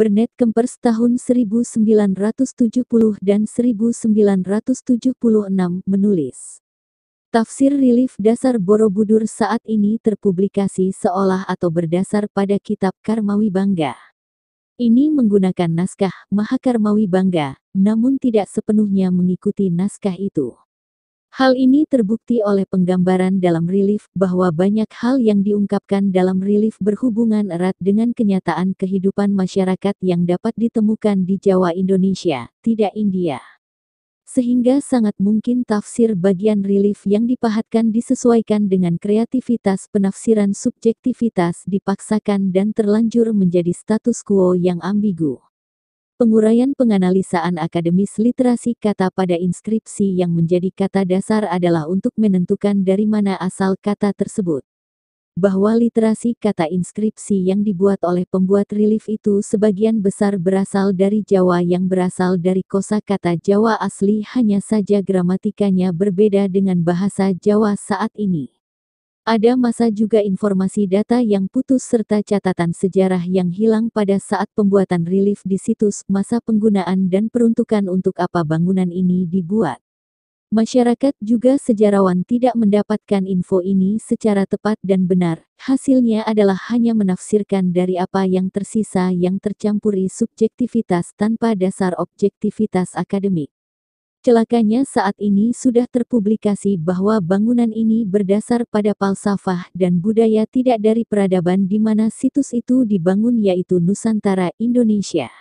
Bernet Kempers tahun 1970 dan 1976 menulis. Tafsir relief dasar Borobudur saat ini terpublikasi seolah atau berdasar pada kitab Karmawi Bangga. Ini menggunakan naskah Mahakarmawi Bangga, namun tidak sepenuhnya mengikuti naskah itu. Hal ini terbukti oleh penggambaran dalam relief bahwa banyak hal yang diungkapkan dalam relief berhubungan erat dengan kenyataan kehidupan masyarakat yang dapat ditemukan di Jawa Indonesia, tidak India. Sehingga sangat mungkin tafsir bagian relief yang dipahatkan disesuaikan dengan kreativitas penafsiran subjektivitas dipaksakan dan terlanjur menjadi status quo yang ambigu. Penguraian penganalisaan akademis literasi kata pada inskripsi yang menjadi kata dasar adalah untuk menentukan dari mana asal kata tersebut. Bahwa literasi kata inskripsi yang dibuat oleh pembuat relief itu sebagian besar berasal dari Jawa yang berasal dari kosa kata Jawa asli hanya saja gramatikanya berbeda dengan bahasa Jawa saat ini. Ada masa juga informasi data yang putus serta catatan sejarah yang hilang pada saat pembuatan relief di situs, masa penggunaan dan peruntukan untuk apa bangunan ini dibuat. Masyarakat juga sejarawan tidak mendapatkan info ini secara tepat dan benar, hasilnya adalah hanya menafsirkan dari apa yang tersisa yang tercampuri subjektivitas tanpa dasar objektivitas akademik. Celakanya saat ini sudah terpublikasi bahwa bangunan ini berdasar pada palsafah dan budaya tidak dari peradaban di mana situs itu dibangun yaitu Nusantara Indonesia.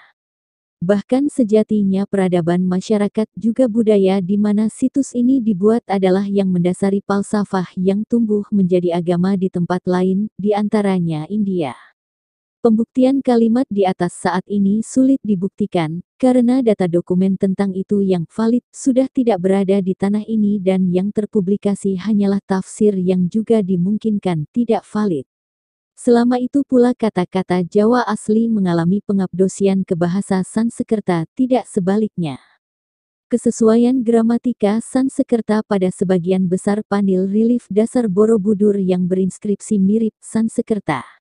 Bahkan sejatinya peradaban masyarakat juga budaya di mana situs ini dibuat adalah yang mendasari palsafah yang tumbuh menjadi agama di tempat lain, di antaranya India. Pembuktian kalimat di atas saat ini sulit dibuktikan, karena data dokumen tentang itu yang valid sudah tidak berada di tanah ini dan yang terpublikasi hanyalah tafsir yang juga dimungkinkan tidak valid. Selama itu pula kata-kata Jawa asli mengalami pengabdosian ke bahasa Sansekerta tidak sebaliknya. Kesesuaian gramatika Sansekerta pada sebagian besar panel relief dasar Borobudur yang berinskripsi mirip Sansekerta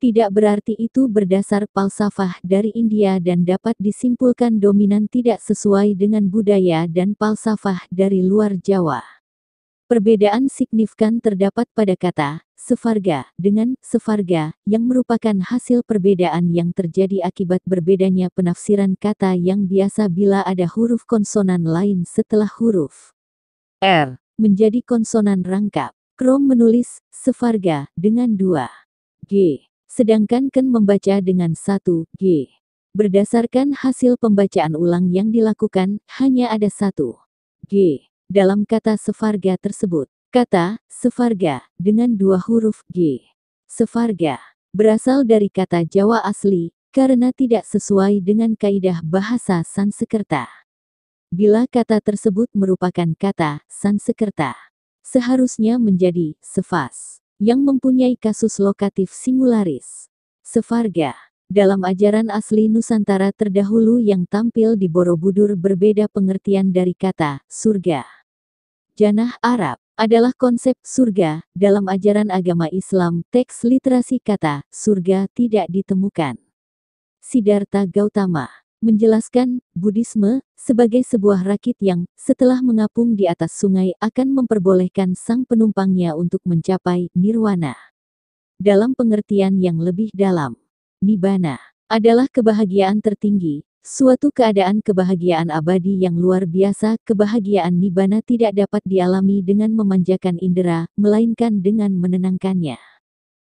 tidak berarti itu berdasar palsafah dari India dan dapat disimpulkan dominan tidak sesuai dengan budaya dan palsafah dari luar Jawa. Perbedaan signifikan terdapat pada kata sefarga dengan sefarga yang merupakan hasil perbedaan yang terjadi akibat berbedanya penafsiran kata yang biasa bila ada huruf konsonan lain setelah huruf R menjadi konsonan rangkap. Krom menulis sefarga dengan dua G sedangkan Ken membaca dengan satu g Berdasarkan hasil pembacaan ulang yang dilakukan, hanya ada satu G dalam kata sefarga tersebut. Kata sefarga dengan dua huruf G. Sefarga berasal dari kata Jawa asli karena tidak sesuai dengan kaidah bahasa Sanskerta. Bila kata tersebut merupakan kata Sanskerta, seharusnya menjadi sefas yang mempunyai kasus lokatif singularis. Sefarga, dalam ajaran asli Nusantara terdahulu yang tampil di Borobudur berbeda pengertian dari kata surga. Janah Arab adalah konsep surga dalam ajaran agama Islam. Teks literasi kata surga tidak ditemukan. Sidarta Gautama menjelaskan, Buddhisme sebagai sebuah rakit yang, setelah mengapung di atas sungai, akan memperbolehkan sang penumpangnya untuk mencapai nirwana. Dalam pengertian yang lebih dalam, nibbana adalah kebahagiaan tertinggi, suatu keadaan kebahagiaan abadi yang luar biasa. Kebahagiaan nibbana tidak dapat dialami dengan memanjakan indera, melainkan dengan menenangkannya.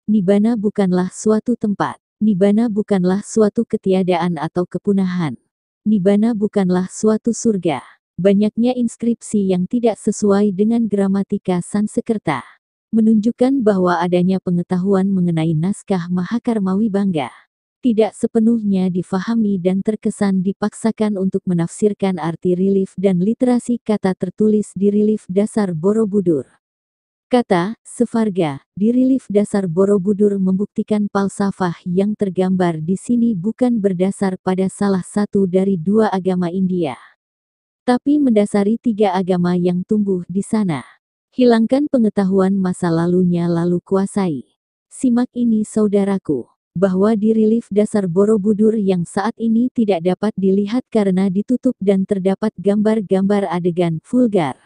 Nibbana bukanlah suatu tempat Nibana bukanlah suatu ketiadaan atau kepunahan. Nibana bukanlah suatu surga. Banyaknya inskripsi yang tidak sesuai dengan gramatika Sansekerta menunjukkan bahwa adanya pengetahuan mengenai naskah Mahakarmawi Bangga tidak sepenuhnya difahami dan terkesan dipaksakan untuk menafsirkan arti relief dan literasi kata tertulis di relief dasar Borobudur. Kata Sefarga, di relief dasar Borobudur membuktikan palsafah yang tergambar di sini bukan berdasar pada salah satu dari dua agama India, tapi mendasari tiga agama yang tumbuh di sana. Hilangkan pengetahuan masa lalunya lalu kuasai. Simak ini saudaraku, bahwa di relief dasar Borobudur yang saat ini tidak dapat dilihat karena ditutup dan terdapat gambar-gambar adegan vulgar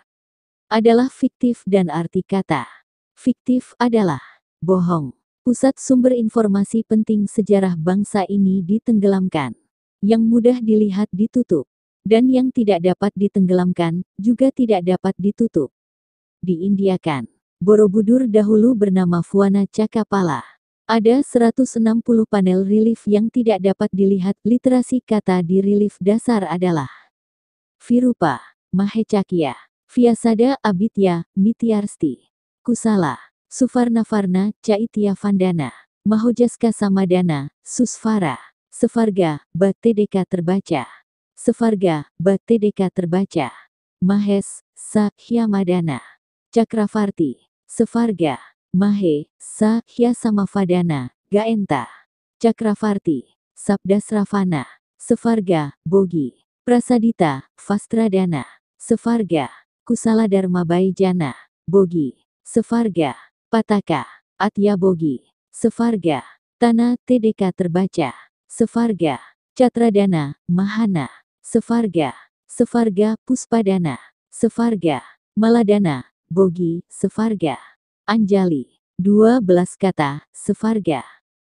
adalah fiktif dan arti kata. Fiktif adalah bohong. Pusat sumber informasi penting sejarah bangsa ini ditenggelamkan. Yang mudah dilihat ditutup. Dan yang tidak dapat ditenggelamkan, juga tidak dapat ditutup. Di Diindiakan. Borobudur dahulu bernama Fuana Cakapala. Ada 160 panel relief yang tidak dapat dilihat literasi kata di relief dasar adalah Virupa, Mahecakya, Vyasada Abitya, Mityarsti. Kusala. Suvarna Varna Caitya Vandana. Mahojaska Samadana, Susvara. Sevarga, Batedeka terbaca. Sevarga, Batedeka terbaca. Mahes, Sakyamadana. Cakravarti. Sevarga. Mahe, Sakya Samavadana, Gaenta. Cakravarti. Sabdasravana. Sevarga, Bogi. Prasadita, Fastradana. Sevarga. Kusala Dharma Baijana, Bogi, Sefarga, Pataka, Atya Bogi, Sefarga, Tanah TDK terbaca, Sefarga, Catradana, Mahana, Sefarga, Sefarga Puspadana, Sefarga, Maladana, Bogi, Sefarga, Anjali, 12 kata, Sefarga.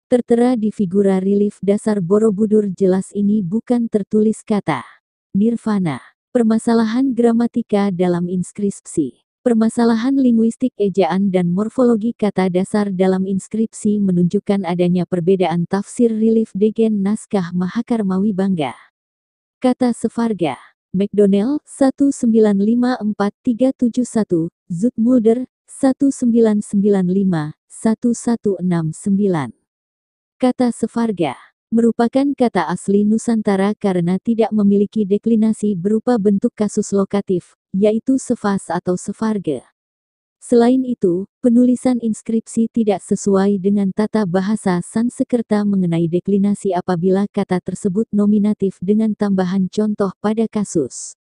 Tertera di figura relief dasar Borobudur jelas ini bukan tertulis kata. Nirvana, Permasalahan gramatika dalam inskripsi. Permasalahan linguistik ejaan dan morfologi kata dasar dalam inskripsi menunjukkan adanya perbedaan tafsir relief degen naskah Mahakarmawi Bangga. Kata Sefarga, McDonnell 1954371, Zutmulder 1995 1169. Kata Sefarga merupakan kata asli Nusantara karena tidak memiliki deklinasi berupa bentuk kasus lokatif, yaitu sefas atau sefarge. Selain itu, penulisan inskripsi tidak sesuai dengan tata bahasa Sansekerta mengenai deklinasi apabila kata tersebut nominatif dengan tambahan contoh pada kasus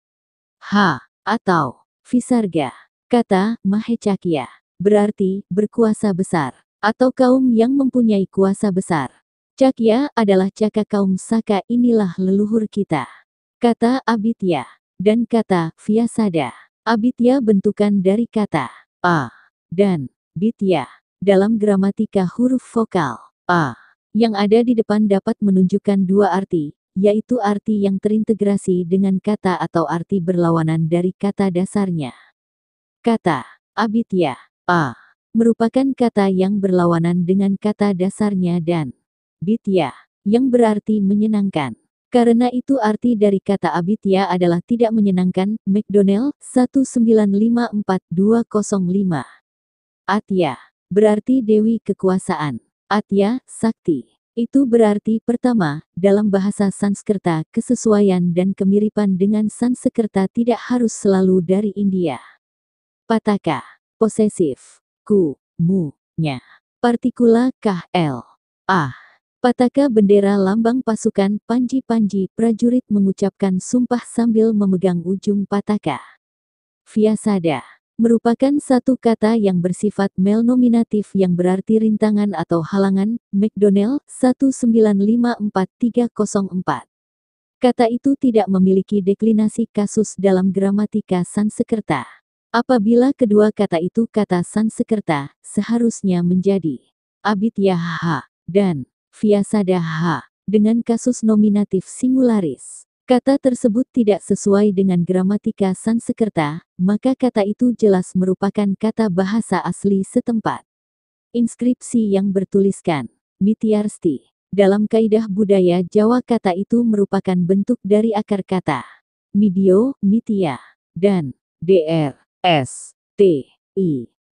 H atau Visarga. Kata Mahecakya berarti berkuasa besar atau kaum yang mempunyai kuasa besar. Cakya adalah caka kaum Saka inilah leluhur kita. Kata Abitya. Dan kata Vyasada. Abitya bentukan dari kata A dan Bitya. Dalam gramatika huruf vokal A yang ada di depan dapat menunjukkan dua arti, yaitu arti yang terintegrasi dengan kata atau arti berlawanan dari kata dasarnya. Kata Abitya A merupakan kata yang berlawanan dengan kata dasarnya dan Bitya, yang berarti menyenangkan. Karena itu arti dari kata Abitya adalah tidak menyenangkan, McDonnell, 1954205. lima. Atya, berarti Dewi Kekuasaan. Atya, Sakti. Itu berarti pertama, dalam bahasa Sanskerta, kesesuaian dan kemiripan dengan Sanskerta tidak harus selalu dari India. Pataka, posesif, ku, mu, nya, partikula, kah, l, ah. Pataka bendera lambang pasukan Panji-Panji prajurit mengucapkan sumpah sambil memegang ujung pataka. Fiasada merupakan satu kata yang bersifat melnominatif yang berarti rintangan atau halangan, McDonnell 1954304. Kata itu tidak memiliki deklinasi kasus dalam gramatika Sansekerta. Apabila kedua kata itu kata Sansekerta, seharusnya menjadi Abityaha dan Viasa daha, dengan kasus nominatif singularis. Kata tersebut tidak sesuai dengan gramatika Sanskerta maka kata itu jelas merupakan kata bahasa asli setempat. Inskripsi yang bertuliskan, Mitiarsti. Dalam kaidah budaya Jawa kata itu merupakan bentuk dari akar kata. Midio, Mitia, dan DRSTI,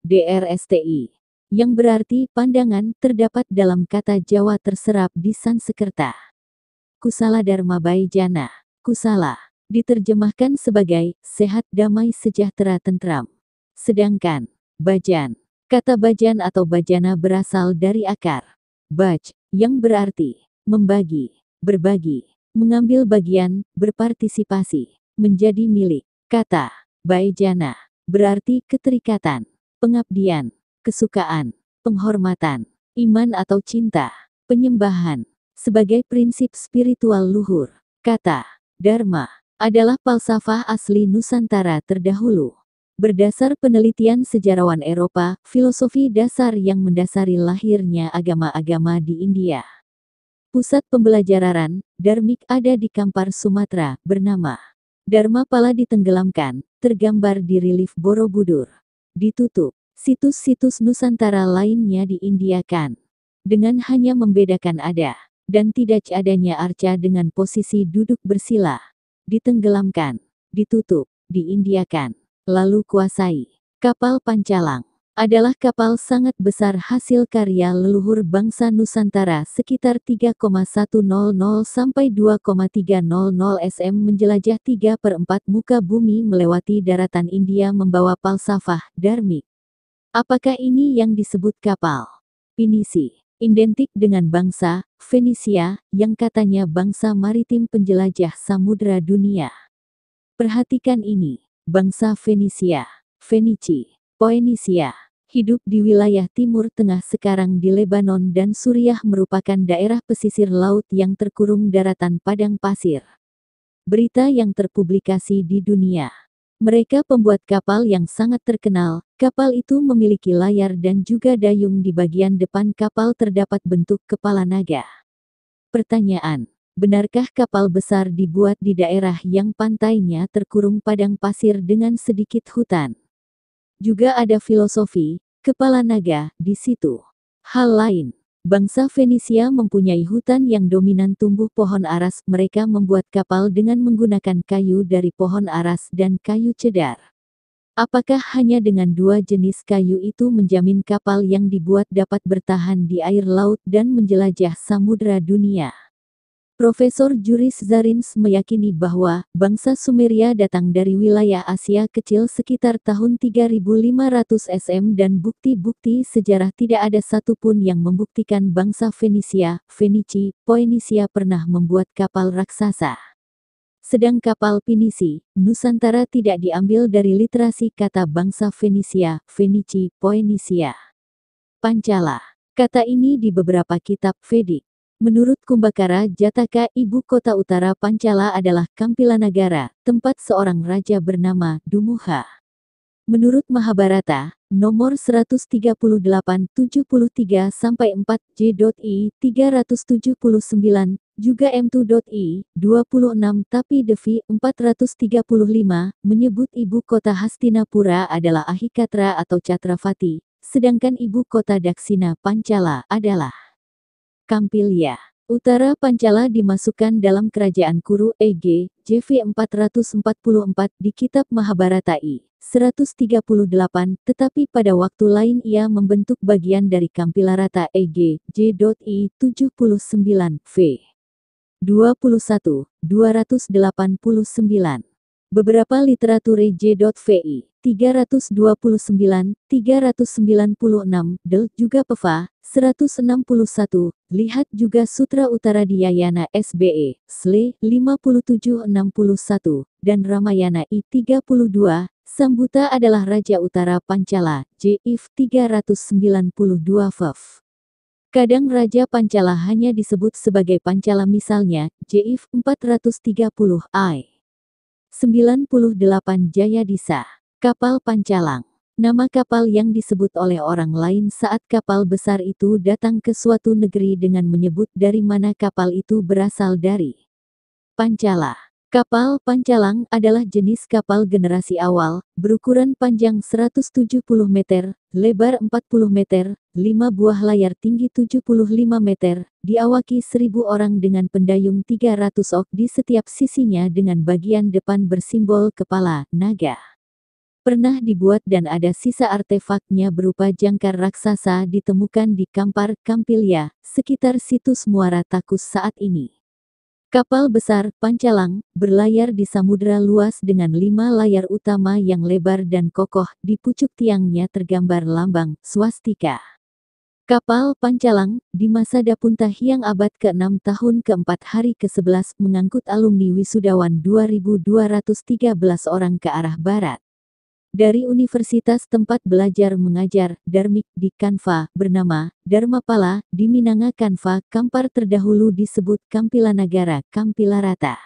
DRSTI yang berarti pandangan terdapat dalam kata Jawa terserap di Sansekerta. Kusala Dharma Baijana, Kusala, diterjemahkan sebagai sehat damai sejahtera tentram. Sedangkan, bajan, kata bajan atau bajana berasal dari akar baj, yang berarti membagi, berbagi, mengambil bagian, berpartisipasi, menjadi milik. Kata baijana berarti keterikatan, pengabdian, kesukaan, penghormatan, iman atau cinta, penyembahan, sebagai prinsip spiritual luhur. Kata, Dharma, adalah palsafah asli Nusantara terdahulu. Berdasar penelitian sejarawan Eropa, filosofi dasar yang mendasari lahirnya agama-agama di India. Pusat pembelajaran Dharmik ada di Kampar, Sumatera, bernama Dharma Pala ditenggelamkan, tergambar di relief Borobudur. Ditutup Situs-situs Nusantara lainnya diindiakan. Dengan hanya membedakan ada dan tidak adanya arca dengan posisi duduk bersila. Ditenggelamkan, ditutup, diindiakan, lalu kuasai. Kapal Pancalang adalah kapal sangat besar hasil karya leluhur bangsa Nusantara sekitar 3,100 sampai 2,300 SM menjelajah 3 per 4 muka bumi melewati daratan India membawa palsafah, Darmik. Apakah ini yang disebut kapal? Pinisi, identik dengan bangsa, Fenisia, yang katanya bangsa maritim penjelajah samudera dunia. Perhatikan ini, bangsa Fenisia, Fenici, Poenisia, hidup di wilayah timur tengah sekarang di Lebanon dan Suriah merupakan daerah pesisir laut yang terkurung daratan padang pasir. Berita yang terpublikasi di dunia. Mereka pembuat kapal yang sangat terkenal. Kapal itu memiliki layar dan juga dayung di bagian depan kapal terdapat bentuk kepala naga. Pertanyaan, benarkah kapal besar dibuat di daerah yang pantainya terkurung padang pasir dengan sedikit hutan? Juga ada filosofi, kepala naga, di situ. Hal lain, Bangsa Fenisia mempunyai hutan yang dominan tumbuh pohon aras, mereka membuat kapal dengan menggunakan kayu dari pohon aras dan kayu cedar. Apakah hanya dengan dua jenis kayu itu menjamin kapal yang dibuat dapat bertahan di air laut dan menjelajah samudera dunia? Profesor Juris Zarins meyakini bahwa bangsa Sumeria datang dari wilayah Asia kecil sekitar tahun 3500 SM dan bukti-bukti sejarah tidak ada satupun yang membuktikan bangsa Fenisia, Fenici, Poenisia pernah membuat kapal raksasa. Sedang kapal Pinisi, Nusantara tidak diambil dari literasi kata bangsa Fenisia, Fenici, Poenisia. Pancala. Kata ini di beberapa kitab Vedik Menurut Kumbakara Jataka, ibu kota utara Pancala adalah Kampila Nagara tempat seorang raja bernama Dumuha. Menurut Mahabharata, nomor 138 73 sampai 4 J.I 379 juga M2.I 26 e, tapi Devi 435 menyebut ibu kota Hastinapura adalah Ahikatra atau Catravati, sedangkan ibu kota Daksina Pancala adalah Kampilia. Utara Pancala dimasukkan dalam Kerajaan Kuru EG, JV 444 di Kitab Mahabharata I. 138, tetapi pada waktu lain ia membentuk bagian dari Kampilarata EG, J.I 79, V. 21, 289. Beberapa literatur J.VI e 329, 396, Del juga PEVA, 161, lihat juga Sutra Utara Diyayana SBE, SLE 5761, dan Ramayana I 32, Sambuta adalah Raja Utara Pancala, JIF 392 Fev. Kadang Raja Pancala hanya disebut sebagai Pancala misalnya, JIF 430 I. 98 Jaya Disa. Kapal Pancalang Nama kapal yang disebut oleh orang lain saat kapal besar itu datang ke suatu negeri dengan menyebut dari mana kapal itu berasal dari. Pancala. Kapal Pancalang adalah jenis kapal generasi awal, berukuran panjang 170 meter, lebar 40 meter, 5 buah layar tinggi 75 meter, diawaki 1000 orang dengan pendayung 300 ok di setiap sisinya dengan bagian depan bersimbol kepala, naga pernah dibuat dan ada sisa artefaknya berupa jangkar raksasa ditemukan di Kampar, Kampilia, sekitar situs Muara Takus saat ini. Kapal besar Pancalang berlayar di samudera luas dengan lima layar utama yang lebar dan kokoh, di pucuk tiangnya tergambar lambang swastika. Kapal Pancalang, di masa Dapunta Hyang abad ke-6 tahun ke-4 hari ke-11 mengangkut alumni wisudawan 2213 orang ke arah barat. Dari universitas tempat belajar mengajar, Darmik di Kanva, bernama Dharma Pala di Minanga Kanva, Kampar terdahulu disebut Kampila Nagara, Kampila Rata.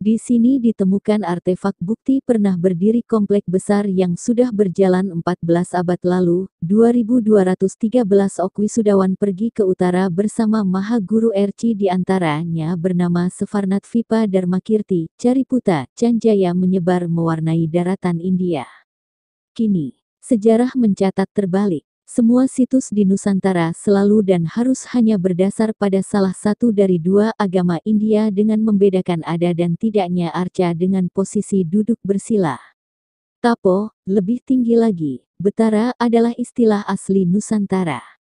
Di sini ditemukan artefak bukti pernah berdiri komplek besar yang sudah berjalan 14 abad lalu, 2213 Okwi Sudawan pergi ke utara bersama Maha Guru Erci di antaranya bernama Sefarnat Vipa Dharmakirti, Cariputa, Canjaya menyebar mewarnai daratan India. Kini, sejarah mencatat terbalik. Semua situs di Nusantara selalu dan harus hanya berdasar pada salah satu dari dua agama India dengan membedakan ada dan tidaknya arca dengan posisi duduk bersila. Tapo, lebih tinggi lagi, betara adalah istilah asli Nusantara.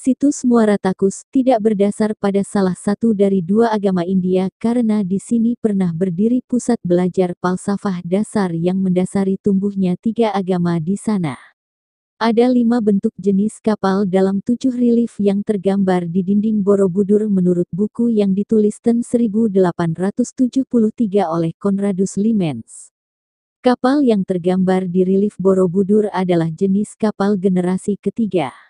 Situs Muara Takus tidak berdasar pada salah satu dari dua agama India karena di sini pernah berdiri pusat belajar falsafah dasar yang mendasari tumbuhnya tiga agama di sana. Ada lima bentuk jenis kapal dalam tujuh relief yang tergambar di dinding Borobudur menurut buku yang ditulis ten 1873 oleh Konradus Limens. Kapal yang tergambar di relief Borobudur adalah jenis kapal generasi ketiga.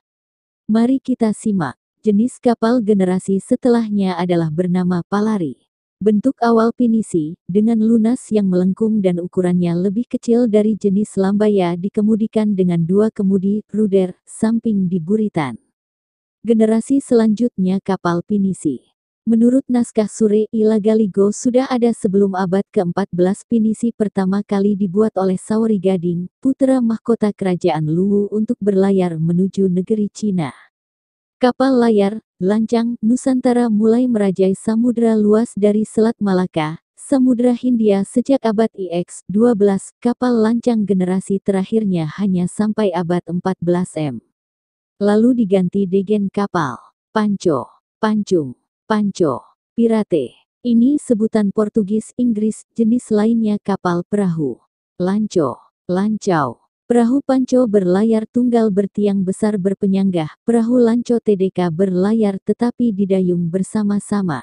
Mari kita simak. Jenis kapal generasi setelahnya adalah bernama Palari. Bentuk awal pinisi, dengan lunas yang melengkung dan ukurannya lebih kecil dari jenis lambaya dikemudikan dengan dua kemudi, ruder, samping di buritan. Generasi selanjutnya kapal pinisi. Menurut naskah Sure Ila Galigo sudah ada sebelum abad ke-14 pinisi pertama kali dibuat oleh Saworigading, Gading, putera mahkota kerajaan Luwu untuk berlayar menuju negeri Cina. Kapal layar, lancang, Nusantara mulai merajai samudera luas dari Selat Malaka, Samudra Hindia sejak abad IX-12, kapal lancang generasi terakhirnya hanya sampai abad 14M. Lalu diganti degen kapal, panco, pancung, Panco, Pirate. Ini sebutan Portugis Inggris, jenis lainnya kapal perahu. Lanco, Lancau. Perahu panco berlayar tunggal bertiang besar berpenyanggah, perahu lanco TDK berlayar tetapi didayung bersama-sama.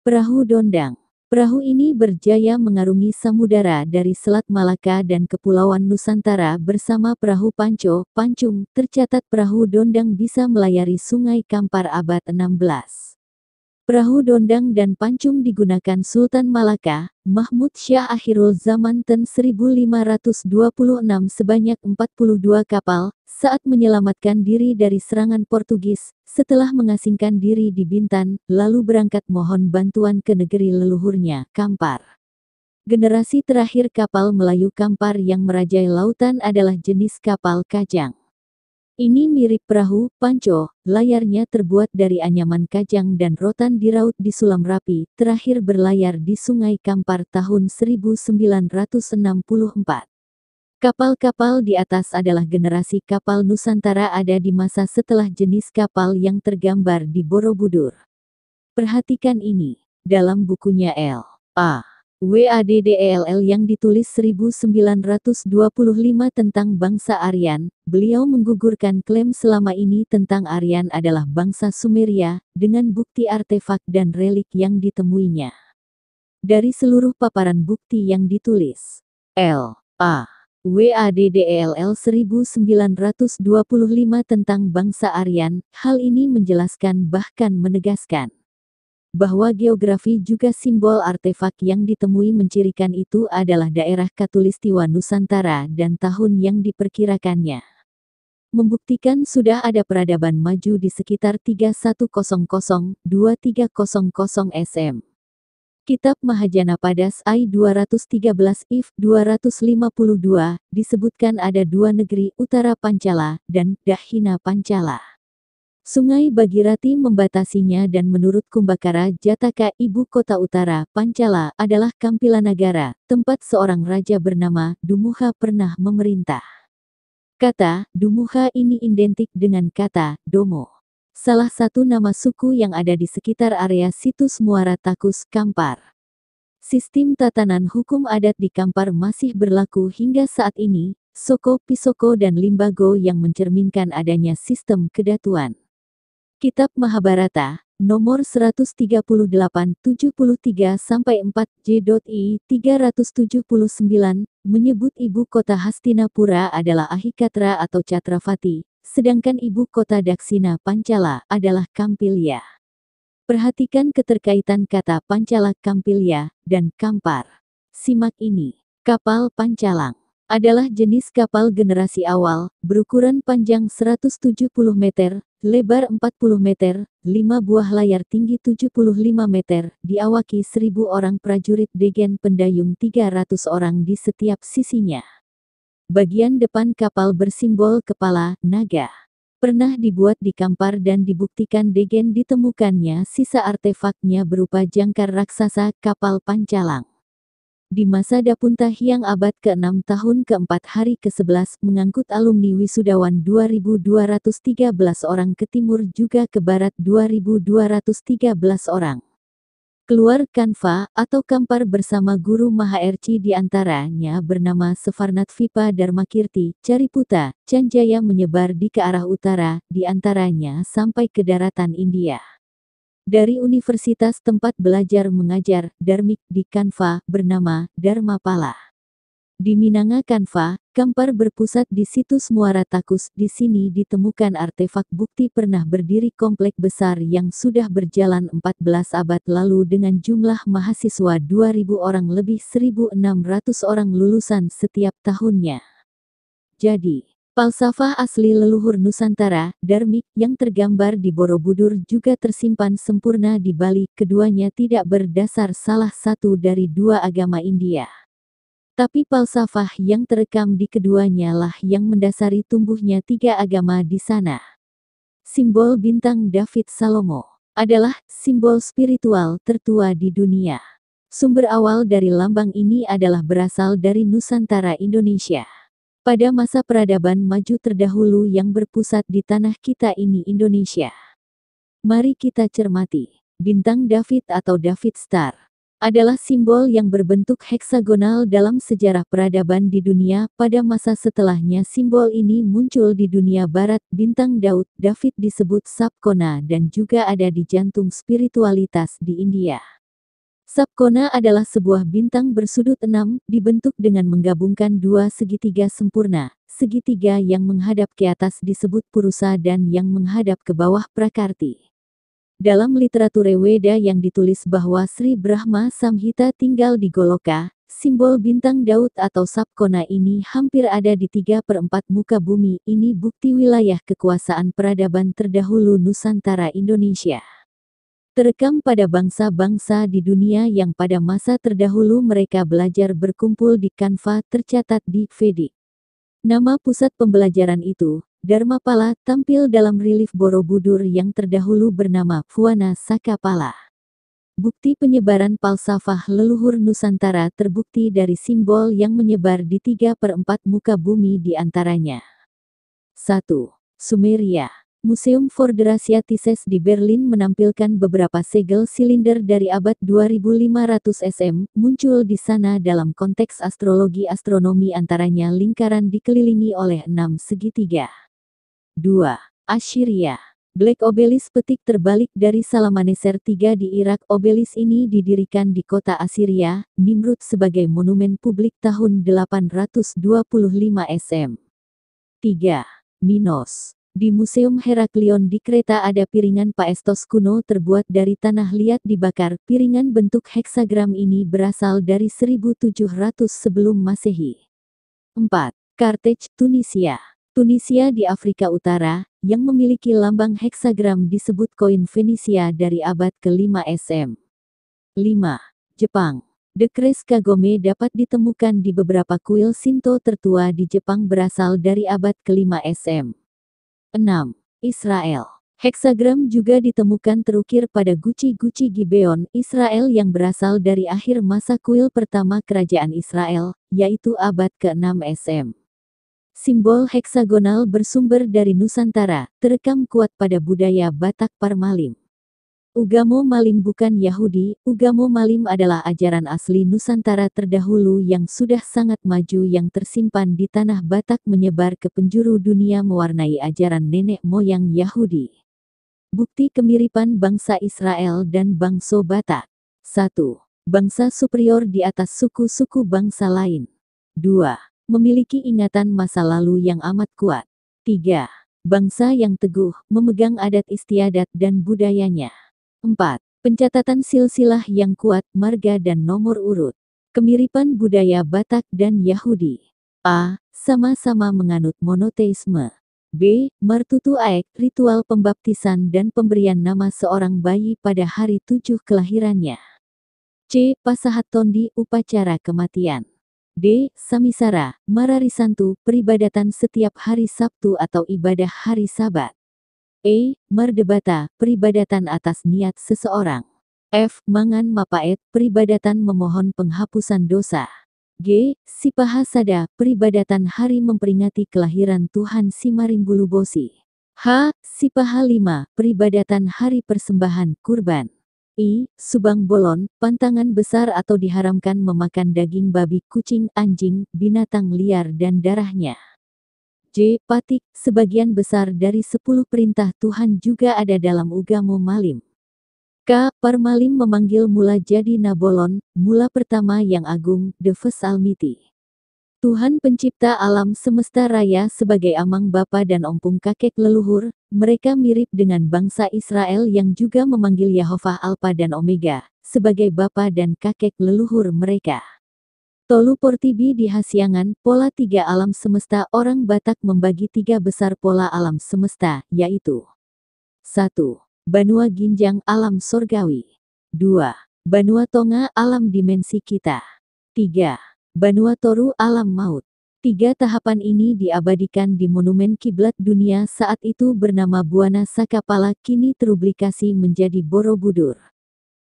Perahu dondang. Perahu ini berjaya mengarungi samudera dari Selat Malaka dan Kepulauan Nusantara bersama perahu panco, pancung, tercatat perahu dondang bisa melayari sungai Kampar abad 16. Perahu dondang dan pancung digunakan Sultan Malaka, Mahmud Syah Akhirul Zaman Ten 1526 sebanyak 42 kapal, saat menyelamatkan diri dari serangan Portugis, setelah mengasingkan diri di Bintan, lalu berangkat mohon bantuan ke negeri leluhurnya, Kampar. Generasi terakhir kapal Melayu Kampar yang merajai lautan adalah jenis kapal Kajang. Ini mirip perahu, panco, layarnya terbuat dari anyaman kajang dan rotan diraut di sulam rapi, terakhir berlayar di Sungai Kampar tahun 1964. Kapal-kapal di atas adalah generasi kapal Nusantara ada di masa setelah jenis kapal yang tergambar di Borobudur. Perhatikan ini, dalam bukunya L. A. WADDELL yang ditulis 1925 tentang bangsa Aryan, beliau menggugurkan klaim selama ini tentang Aryan adalah bangsa Sumeria, dengan bukti artefak dan relik yang ditemuinya. Dari seluruh paparan bukti yang ditulis, L. A. WADDELL 1925 tentang bangsa Aryan, hal ini menjelaskan bahkan menegaskan bahwa geografi juga simbol artefak yang ditemui mencirikan itu adalah daerah Katulistiwa Nusantara dan tahun yang diperkirakannya. Membuktikan sudah ada peradaban maju di sekitar 3100-2300 SM. Kitab Mahajana Padas I 213 If 252 disebutkan ada dua negeri utara Pancala dan Dahina Pancala. Sungai Bagirati membatasinya dan menurut Kumbakara Jataka ibu kota utara Pancala adalah negara, tempat seorang raja bernama Dumuha pernah memerintah. Kata Dumuha ini identik dengan kata Domo salah satu nama suku yang ada di sekitar area situs Muara Takus, Kampar. Sistem tatanan hukum adat di Kampar masih berlaku hingga saat ini, Soko Pisoko dan Limbago yang mencerminkan adanya sistem kedatuan. Kitab Mahabharata, nomor 138-73 sampai 4 J.I 379 menyebut ibu kota Hastinapura adalah Ahikatra atau Chatravati, sedangkan ibu kota Daksina Pancala adalah Kampilya. Perhatikan keterkaitan kata Pancala Kampilya dan Kampar. Simak ini. Kapal Pancalang adalah jenis kapal generasi awal, berukuran panjang 170 meter, lebar 40 meter, 5 buah layar tinggi 75 meter, diawaki 1000 orang prajurit degen pendayung 300 orang di setiap sisinya. Bagian depan kapal bersimbol kepala, naga. Pernah dibuat di kampar dan dibuktikan degen ditemukannya sisa artefaknya berupa jangkar raksasa kapal pancalang. Di masa Dapunta yang abad ke-6 tahun ke-4 hari ke-11 mengangkut alumni wisudawan 2.213 orang ke timur juga ke barat 2.213 orang. Keluar kanva atau kampar bersama guru Maha Erci di antaranya bernama Sefarnat Vipa Dharmakirti, Cariputa, Chanjaya menyebar di ke arah utara, di antaranya sampai ke daratan India. Dari universitas tempat belajar mengajar, Darmik di Kanva, bernama Dharma Pala. Di Minanga Kanva, Kampar berpusat di situs Muara Takus. Di sini ditemukan artefak bukti pernah berdiri komplek besar yang sudah berjalan 14 abad lalu dengan jumlah mahasiswa 2.000 orang lebih 1.600 orang lulusan setiap tahunnya. Jadi, Palsafah asli leluhur Nusantara, Dharmik, yang tergambar di Borobudur juga tersimpan sempurna di Bali, keduanya tidak berdasar salah satu dari dua agama India. Tapi palsafah yang terekam di keduanya lah yang mendasari tumbuhnya tiga agama di sana. Simbol bintang David Salomo adalah simbol spiritual tertua di dunia. Sumber awal dari lambang ini adalah berasal dari Nusantara Indonesia pada masa peradaban maju terdahulu yang berpusat di tanah kita ini Indonesia. Mari kita cermati, bintang David atau David Star adalah simbol yang berbentuk heksagonal dalam sejarah peradaban di dunia. Pada masa setelahnya simbol ini muncul di dunia barat, bintang Daud, David disebut Sapkona dan juga ada di jantung spiritualitas di India. Sapkona adalah sebuah bintang bersudut enam, dibentuk dengan menggabungkan dua segitiga sempurna. Segitiga yang menghadap ke atas disebut purusa dan yang menghadap ke bawah prakarti. Dalam literatur Weda yang ditulis bahwa Sri Brahma Samhita tinggal di Goloka, simbol bintang Daud atau Sapkona ini hampir ada di tiga perempat muka bumi. Ini bukti wilayah kekuasaan peradaban terdahulu Nusantara Indonesia. Terekam pada bangsa-bangsa di dunia yang pada masa terdahulu mereka belajar berkumpul di kanva tercatat di Vedic. Nama pusat pembelajaran itu, Dharma Pala, tampil dalam relief Borobudur yang terdahulu bernama Fuana Sakapala. Bukti penyebaran palsafah leluhur Nusantara terbukti dari simbol yang menyebar di tiga per 4 muka bumi di antaranya. 1. Sumeria Museum Tises di Berlin menampilkan beberapa segel silinder dari abad 2500 SM, muncul di sana dalam konteks astrologi astronomi antaranya lingkaran dikelilingi oleh enam segitiga. 2. Assyria Black Obelisk petik terbalik dari Salamaneser III di Irak Obelisk ini didirikan di kota Assyria, Nimrud sebagai monumen publik tahun 825 SM. 3. Minos di Museum Heraklion di Kreta ada piringan Paestos kuno terbuat dari tanah liat dibakar. Piringan bentuk heksagram ini berasal dari 1700 sebelum Masehi. 4. Carthage, Tunisia. Tunisia di Afrika Utara, yang memiliki lambang heksagram disebut koin Venesia dari abad ke-5 SM. 5. Jepang. The kagome dapat ditemukan di beberapa kuil Sinto tertua di Jepang berasal dari abad ke-5 SM. 6. Israel Heksagram juga ditemukan terukir pada guci-guci Gibeon, Israel yang berasal dari akhir masa kuil pertama kerajaan Israel, yaitu abad ke-6 SM. Simbol heksagonal bersumber dari Nusantara, terekam kuat pada budaya Batak Parmalim. Ugamo Malim bukan Yahudi, Ugamo Malim adalah ajaran asli Nusantara terdahulu yang sudah sangat maju yang tersimpan di tanah Batak menyebar ke penjuru dunia mewarnai ajaran nenek moyang Yahudi. Bukti kemiripan bangsa Israel dan bangsa Batak. 1. Bangsa superior di atas suku-suku bangsa lain. 2. Memiliki ingatan masa lalu yang amat kuat. 3. Bangsa yang teguh, memegang adat istiadat dan budayanya. 4. Pencatatan silsilah yang kuat, marga dan nomor urut. Kemiripan budaya Batak dan Yahudi. A. Sama-sama menganut monoteisme. B. Mertutu Aek, ritual pembaptisan dan pemberian nama seorang bayi pada hari tujuh kelahirannya. C. Pasahat Tondi, upacara kematian. D. Samisara, Mararisantu, peribadatan setiap hari Sabtu atau ibadah hari Sabat. E. Merdebata, peribadatan atas niat seseorang. F. Mangan mapaet, peribadatan memohon penghapusan dosa. G. Sipahasada, peribadatan hari memperingati kelahiran Tuhan Bosi. H. sipahalima peribadatan hari persembahan kurban. I. Subang bolon, pantangan besar atau diharamkan memakan daging babi, kucing, anjing, binatang liar dan darahnya. J. Patik, sebagian besar dari sepuluh perintah Tuhan juga ada dalam Ugamo Malim. K. Parmalim memanggil mula jadi Nabolon, mula pertama yang agung, First Almiti. Tuhan pencipta alam semesta raya sebagai amang bapa dan ompung kakek leluhur, mereka mirip dengan bangsa Israel yang juga memanggil Yahova Alpha dan Omega, sebagai bapa dan kakek leluhur mereka. Tolu Portibi di Hasiangan, pola tiga alam semesta orang Batak membagi tiga besar pola alam semesta, yaitu 1. Banua Ginjang alam sorgawi 2. Banua Tonga alam dimensi kita 3. Banua Toru alam maut Tiga tahapan ini diabadikan di Monumen Kiblat Dunia saat itu bernama Buana Sakapala kini terublikasi menjadi Borobudur.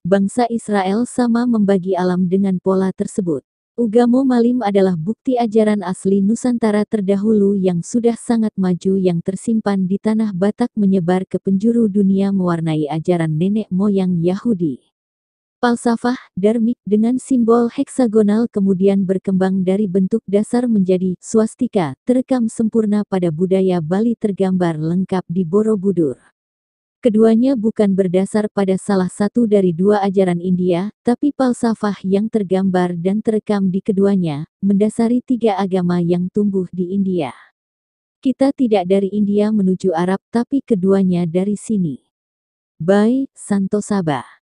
Bangsa Israel sama membagi alam dengan pola tersebut. Ugamo Malim adalah bukti ajaran asli Nusantara terdahulu yang sudah sangat maju yang tersimpan di tanah Batak menyebar ke penjuru dunia mewarnai ajaran nenek moyang Yahudi. Palsafah Darmik dengan simbol heksagonal kemudian berkembang dari bentuk dasar menjadi swastika, terekam sempurna pada budaya Bali tergambar lengkap di Borobudur. Keduanya bukan berdasar pada salah satu dari dua ajaran India, tapi falsafah yang tergambar dan terekam di keduanya, mendasari tiga agama yang tumbuh di India. Kita tidak dari India menuju Arab tapi keduanya dari sini. Bye, Santo Sabah.